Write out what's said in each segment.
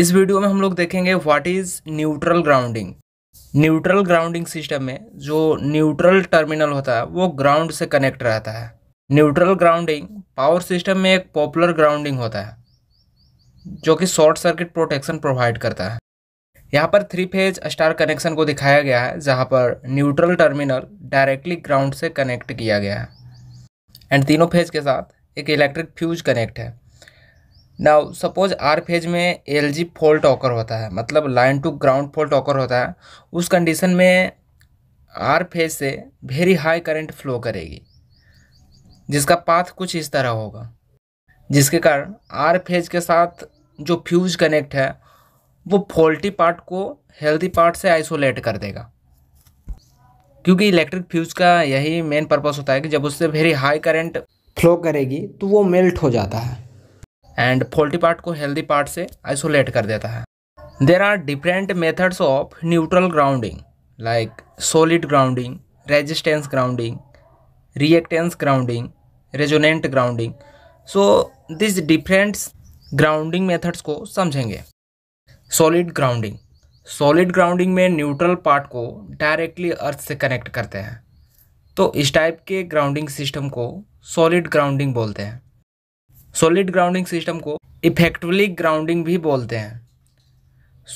इस वीडियो में हम लोग देखेंगे what is neutral grounding neutral grounding system में जो न्यूट्रल टर्मिनल होता है वो ग्राउंड से कनेक्ट रहता है न्यूट्रल ग्राउंडिंग पावर सिस्टम में एक पॉपुलर ग्राउंडिंग होता है जो कि शॉर्ट सर्किट प्रोटेक्शन प्रोवाइड करता है यहाँ पर थ्री फेज स्टार कनेक्शन को दिखाया गया है जहाँ पर न्यूट्रल टर्मिनल डायरेक्टली ग्राउंड से कनेक्ट किया गया है एंड तीनों फेज के साथ एक इलेक्ट्रिक फ्यूज कनेक्ट है नाउ सपोज आर फेज में एल जी फॉल्ट ऑकर होता है मतलब line to ground fault occur होता है उस कंडीशन में आर फेज से वेरी हाई करंट फ्लो करेगी जिसका पाथ कुछ इस तरह होगा जिसके कारण आर फेज के साथ जो फ्यूज कनेक्ट है वो फॉल्टी पार्ट को हेल्दी पार्ट से आइसोलेट कर देगा क्योंकि इलेक्ट्रिक फ्यूज का यही मेन पर्पस होता है कि जब उससे वेरी हाई करंट फ्लो करेगी तो वो मेल्ट हो जाता है एंड फॉल्टी पार्ट को हेल्दी पार्ट से आइसोलेट कर देता है there are different methods of neutral grounding like solid grounding resistance grounding reactance grounding resonant grounding so this different grounding methods को समझेंगे सॉलिड ग्राउंडिंग सॉलिड ग्राउंडिंग में neutral part को directly earth से connect करते हैं तो इस टाइप के ग्राउंडिंग सिस्टम को सॉलिड ग्राउंडिंग बोलते हैं सॉलिड ग्राउंडिंग सिस्टम को इफेक्टिवली ग्राउंडिंग भी बोलते हैं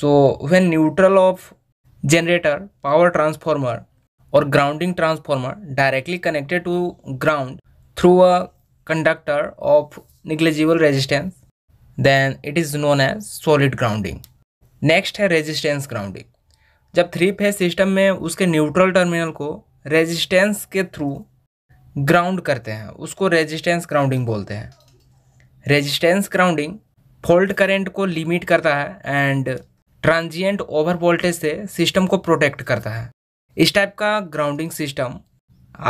so when neutral of generator power transformer और grounding transformer directly connected to ground through a conductor of negligible resistance then it is known as solid grounding next है resistance grounding जब three phase system में उसके neutral terminal को resistance के through ground करते हैं उसको रेजिस्टेंस ग्राउंडिंग बोलते हैं रेजिस्टेंस ग्राउंडिंग फोल्ड करंट को लिमिट करता है एंड ट्रांजिएंट ओवर वोल्टेज से सिस्टम को प्रोटेक्ट करता है इस टाइप का grounding system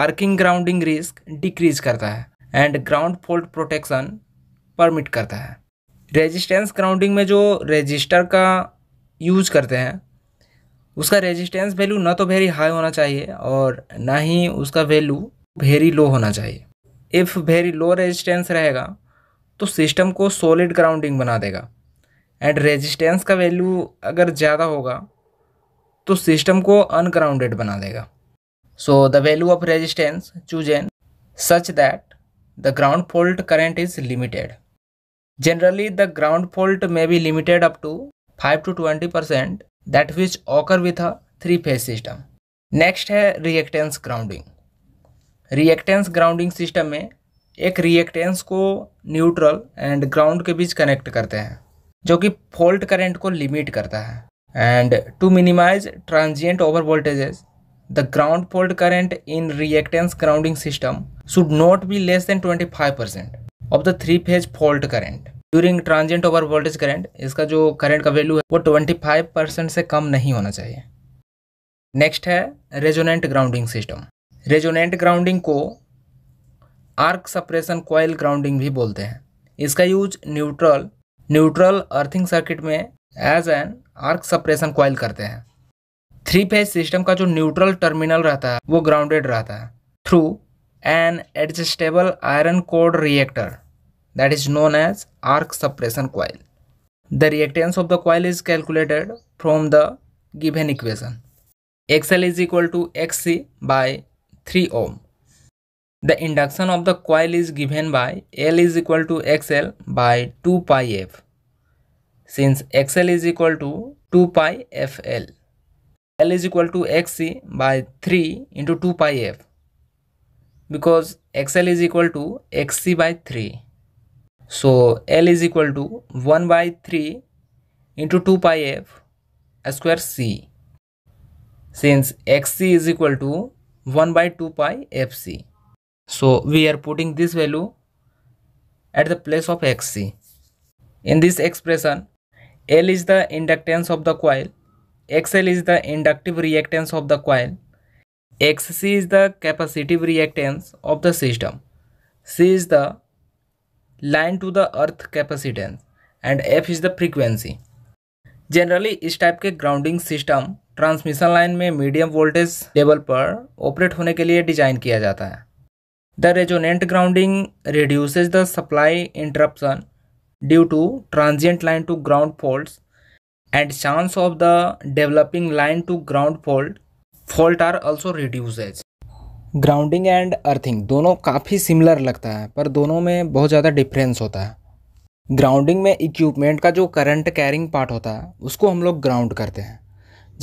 arcing grounding risk decrease करता है and ground fault protection permit करता है रेजिस्टेंस ग्राउंडिंग में जो रजिस्टर का यूज करते हैं उसका रेजिस्टेंस वैल्यू ना तो वेरी हाई होना चाहिए और ना ही उसका वैल्यू वेरी लो होना चाहिए इफ़ वेरी लो रेजिस्टेंस रहेगा तो सिस्टम को सॉलिड ग्राउंडिंग बना देगा एंड रेजिस्टेंस का वैल्यू अगर ज़्यादा होगा तो सिस्टम को अनग्राउंडेड बना देगा so the value of resistance choose an such that the ground fault current is limited generally the ground fault may be limited up to five to twenty percent that which occur with a three phase system next है reactance grounding reactance grounding system में एक reactance को neutral and ground के बीच connect करते हैं जो कि fault current को लिमिट करता है and to minimize transient over voltages the ground fault current in reactance grounding system should not be less than 25 percent of the three phase fault current during transient over voltage current इसका जो current का value है वो 25 percent से कम नहीं होना चाहिए next है resonant grounding system resonant grounding को आर्क सप्रेशन कॉयल ग्राउंडिंग भी बोलते हैं इसका use neutral neutral earthing circuit में as an arc suppression coil करते हैं थ्री फेज सिस्टम का जो न्यूट्रल टर्मिनल रहता है वो ग्राउंडेड रहता है through an adjustable iron core reactor that is known as arc suppression coil the reactance of the coil is calculated from the given equation XL is equal to X C by three ohm The induction of the coil is given by L is equal to XL by 2 pi F since XL is equal to 2 pi FL. L is equal to XC by 3 into 2 pi F because XL is equal to XC by 3. So L is equal to 1 by 3 into 2 pi F square C since XC is equal to 1 by 2 pi FC. So we are putting this value at the place of xc. In this expression, L is the inductance of the coil, XL is the inductive reactance of the coil, XC is the capacitive reactance of the system, C is the line to the earth capacitance and F is the frequency. Generally, इस type के grounding system transmission line में medium voltage level पर operate होने के लिए design किया जाता है the resonant grounding reduces the supply interruption due to transient line to ground fault and chance of the developing line to ground fault fault are also reduces grounding and earthing दोनों काफ़ी similar लगता है पर दोनों में बहुत ज़्यादा difference होता है ग्राउंडिंग में इक्विपमेंट का जो करंट कैरिंग पार्ट होता है उसको हम लोग ग्राउंड करते हैं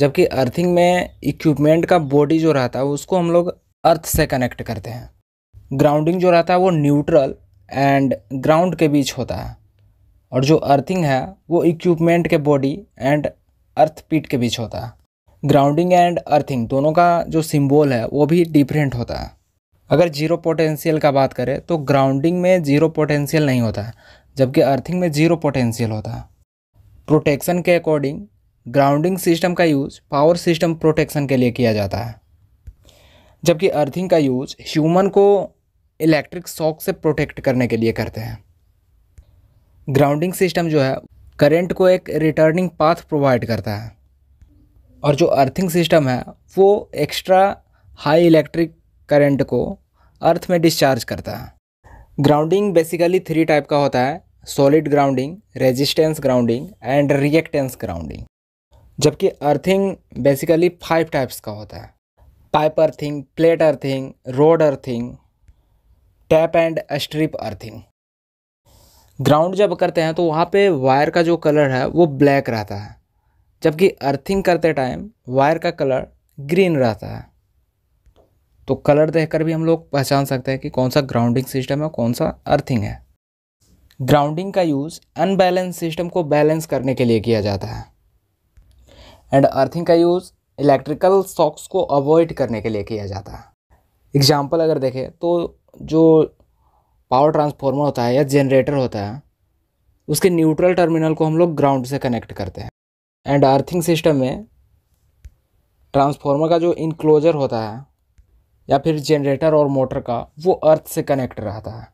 जबकि अर्थिंग में इक्विपमेंट का बॉडी जो रहता है उसको हम लोग अर्थ से कनेक्ट करते हैं ग्राउंडिंग जो रहता है वो न्यूट्रल एंड ग्राउंड के बीच होता है और जो अर्थिंग है वो इक्विपमेंट के बॉडी एंड अर्थ पीट के बीच होता है ग्राउंडिंग एंड अर्थिंग दोनों का जो सिंबल है वो भी डिफरेंट होता है अगर जीरो पोटेंशियल का बात करें तो ग्राउंडिंग में जीरो पोटेंशियल नहीं होता जबकि अर्थिंग में जीरो पोटेंशियल होता है प्रोटेक्शन के अकॉर्डिंग ग्राउंडिंग सिस्टम का यूज़ पावर सिस्टम प्रोटेक्शन के लिए किया जाता है जबकि अर्थिंग का यूज़ ह्यूमन को इलेक्ट्रिक शॉक से प्रोटेक्ट करने के लिए करते हैं ग्राउंडिंग सिस्टम जो है करंट को एक रिटर्निंग पाथ प्रोवाइड करता है और जो अर्थिंग सिस्टम है वो एक्स्ट्रा हाई इलेक्ट्रिक करंट को अर्थ में डिस्चार्ज करता है ग्राउंडिंग बेसिकली थ्री टाइप का होता है solid grounding resistance grounding and reactance grounding जबकि अर्थिंग बेसिकली फाइव टाइप्स का होता है pipe earthing plate earthing rod earthing tap and strip earthing ground जब करते हैं तो वहाँ पे वायर का जो कलर है वो ब्लैक रहता है जबकि अर्थिंग करते टाइम वायर का कलर ग्रीन रहता है तो कलर देखकर भी हम लोग पहचान सकते हैं कि कौन सा ग्राउंडिंग सिस्टम है कौन सा अर्थिंग है ग्राउंडिंग का यूज़ अनबैलेंस सिस्टम को बैलेंस करने के लिए किया जाता है एंड अर्थिंग का यूज़ इलेक्ट्रिकल शॉक्स को अवॉइड करने के लिए किया जाता है एग्जाम्पल अगर देखें तो जो पावर ट्रांसफार्मर होता है या जनरेटर होता है उसके न्यूट्रल टर्मिनल को हम लोग ग्राउंड से कनेक्ट करते हैं एंड अर्थिंग सिस्टम में ट्रांसफार्मर का जो इनक्लोजर होता है या फिर जनरेटर और मोटर का वो अर्थ से कनेक्ट रहता है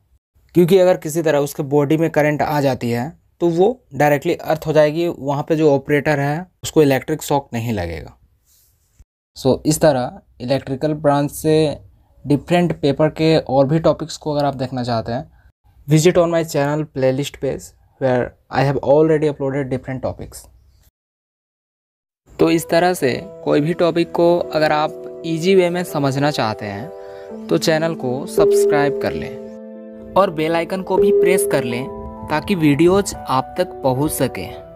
क्योंकि अगर किसी तरह उसके बॉडी में करंट आ जाती है तो वो डायरेक्टली अर्थ हो जाएगी वहाँ पे जो ऑपरेटर है उसको इलेक्ट्रिक शॉक नहीं लगेगा सो so, इस तरह इलेक्ट्रिकल ब्रांच से डिफरेंट पेपर के और भी टॉपिक्स को अगर आप देखना चाहते हैं visit on my channel playlist page where I have already uploaded different topics तो इस तरह से कोई भी टॉपिक को अगर आप इजी वे में समझना चाहते हैं तो चैनल को सब्सक्राइब कर लें और बेल आइकन को भी प्रेस कर लें ताकि वीडियोज आप तक पहुंच सकें